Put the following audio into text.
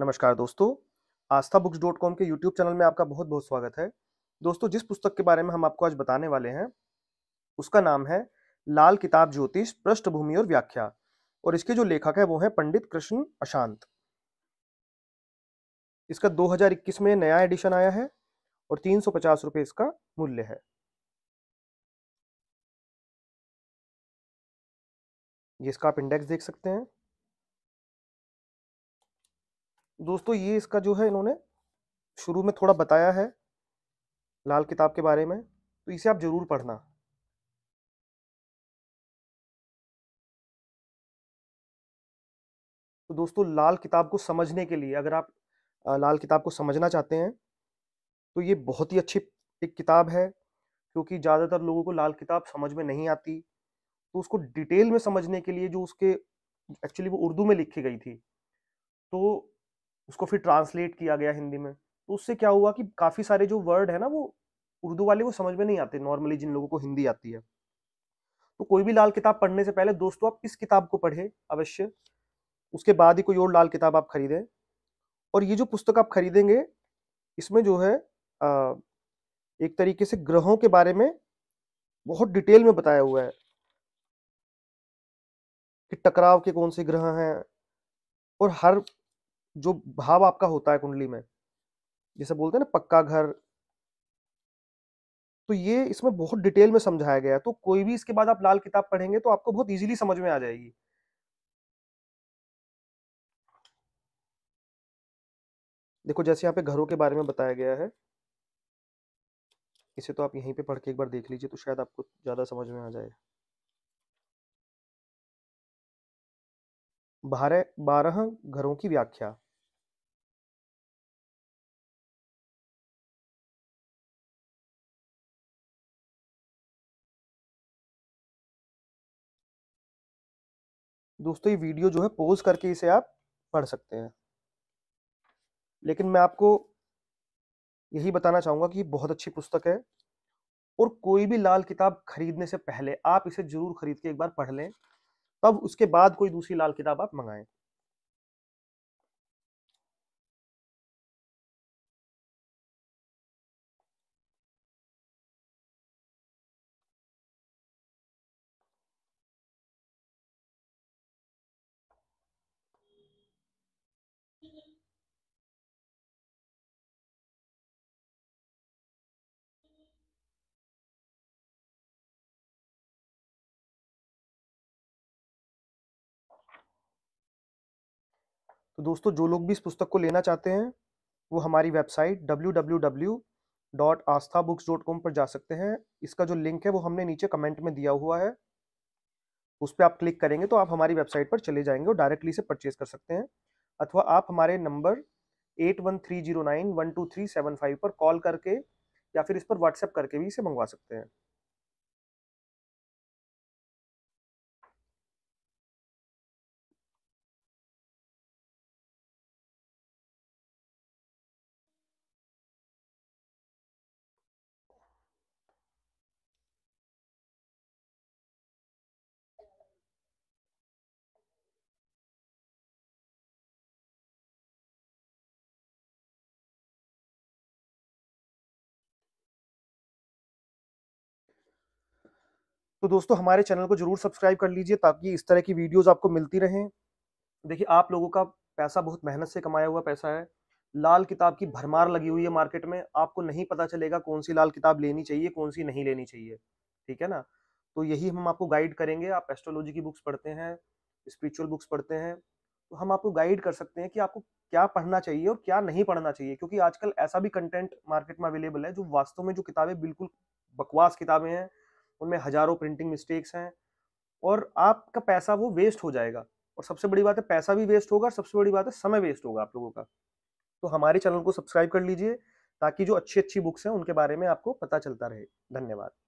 नमस्कार दोस्तों Aastha books dot com के यूट्यूब चैनल में आपका बहुत बहुत स्वागत है दोस्तों जिस पुस्तक के बारे में हम आपको आज बताने वाले हैं उसका नाम है लाल किताब ज्योतिष पृष्ठभूमि और व्याख्या और इसके जो लेखक है वो है पंडित कृष्ण अशांत इसका 2021 में नया एडिशन आया है और तीन सौ इसका मूल्य है ये इसका आप इंडेक्स देख सकते हैं दोस्तों ये इसका जो है इन्होंने शुरू में थोड़ा बताया है लाल किताब के बारे में तो इसे आप ज़रूर पढ़ना तो दोस्तों लाल किताब को समझने के लिए अगर आप लाल किताब को समझना चाहते हैं तो ये बहुत ही अच्छी एक किताब है क्योंकि ज़्यादातर लोगों को लाल किताब समझ में नहीं आती तो उसको डिटेल में समझने के लिए जो उसके एक्चुअली वो उर्दू में लिखी गई थी तो उसको फिर ट्रांसलेट किया गया हिंदी में तो उससे क्या हुआ कि काफ़ी सारे जो वर्ड है ना वो उर्दू वाले वो समझ में नहीं आते नॉर्मली जिन लोगों को हिंदी आती है तो कोई भी लाल किताब पढ़ने से पहले दोस्तों आप इस किताब को पढ़ें अवश्य उसके बाद ही कोई और लाल किताब आप खरीदें और ये जो पुस्तक आप खरीदेंगे इसमें जो है आ, एक तरीके से ग्रहों के बारे में बहुत डिटेल में बताया हुआ है कि टकराव के कौन से ग्रह हैं और हर जो भाव आपका होता है कुंडली में जैसे बोलते हैं ना पक्का घर तो ये इसमें बहुत डिटेल में समझाया गया तो कोई भी इसके बाद आप लाल किताब पढ़ेंगे तो आपको बहुत इजीली समझ में आ जाएगी देखो जैसे यहाँ पे घरों के बारे में बताया गया है इसे तो आप यहीं पे पढ़ के एक बार देख लीजिए तो शायद आपको ज़्यादा समझ में आ जाए बारह बारह घरों की व्याख्या दोस्तों ये वीडियो जो है पोज करके इसे आप पढ़ सकते हैं लेकिन मैं आपको यही बताना चाहूंगा कि बहुत अच्छी पुस्तक है और कोई भी लाल किताब खरीदने से पहले आप इसे जरूर खरीद के एक बार पढ़ लें तब उसके बाद कोई दूसरी लाल किताब आप मंगाएं तो दोस्तों जो लोग भी इस पुस्तक को लेना चाहते हैं वो हमारी वेबसाइट डब्ल्यू पर जा सकते हैं इसका जो लिंक है वो हमने नीचे कमेंट में दिया हुआ है उस पर आप क्लिक करेंगे तो आप हमारी वेबसाइट पर चले जाएंगे और डायरेक्टली से परचेज कर सकते हैं अथवा आप हमारे number eight one three zero nine one two three seven five पर कॉल करके या फिर इस पर व्हाट्सएप करके भी इसे मंगवा सकते हैं तो दोस्तों हमारे चैनल को जरूर सब्सक्राइब कर लीजिए ताकि इस तरह की वीडियोस आपको मिलती रहें देखिए आप लोगों का पैसा बहुत मेहनत से कमाया हुआ पैसा है लाल किताब की भरमार लगी हुई है मार्केट में आपको नहीं पता चलेगा कौन सी लाल किताब लेनी चाहिए कौन सी नहीं लेनी चाहिए ठीक है ना तो यही हम आपको गाइड करेंगे आप एस्ट्रोलॉजी की बुक्स पढ़ते हैं स्पिरिचुअल बुक्स पढ़ते हैं तो हम आपको गाइड कर सकते हैं कि आपको क्या पढ़ना चाहिए और क्या नहीं पढ़ना चाहिए क्योंकि आजकल ऐसा भी कंटेंट मार्केट में अवेलेबल है जो वास्तव में जो किताबें बिल्कुल बकवास किताबें हैं उनमें हज़ारों प्रिंटिंग मिस्टेक्स हैं और आपका पैसा वो वेस्ट हो जाएगा और सबसे बड़ी बात है पैसा भी वेस्ट होगा सबसे बड़ी बात है समय वेस्ट होगा आप लोगों का तो हमारे चैनल को सब्सक्राइब कर लीजिए ताकि जो अच्छी अच्छी बुक्स हैं उनके बारे में आपको पता चलता रहे धन्यवाद